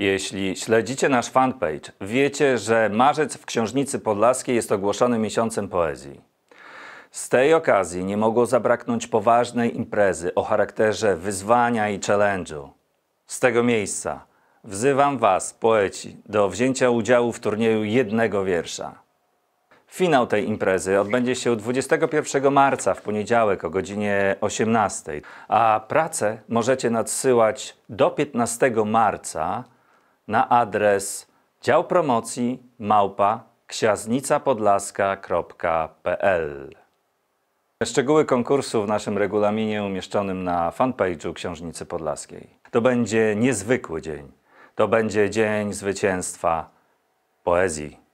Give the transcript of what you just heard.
Jeśli śledzicie nasz fanpage, wiecie, że marzec w Książnicy Podlaskiej jest ogłoszony miesiącem poezji. Z tej okazji nie mogło zabraknąć poważnej imprezy o charakterze wyzwania i challenge'u. Z tego miejsca wzywam Was, poeci, do wzięcia udziału w turnieju jednego wiersza. Finał tej imprezy odbędzie się 21 marca w poniedziałek o godzinie 18, a pracę możecie nadsyłać do 15 marca na adres dział promocji małpa ksiaznicapodlaska.pl Szczegóły konkursu w naszym regulaminie umieszczonym na fanpage'u Książnicy Podlaskiej. To będzie niezwykły dzień. To będzie dzień zwycięstwa poezji.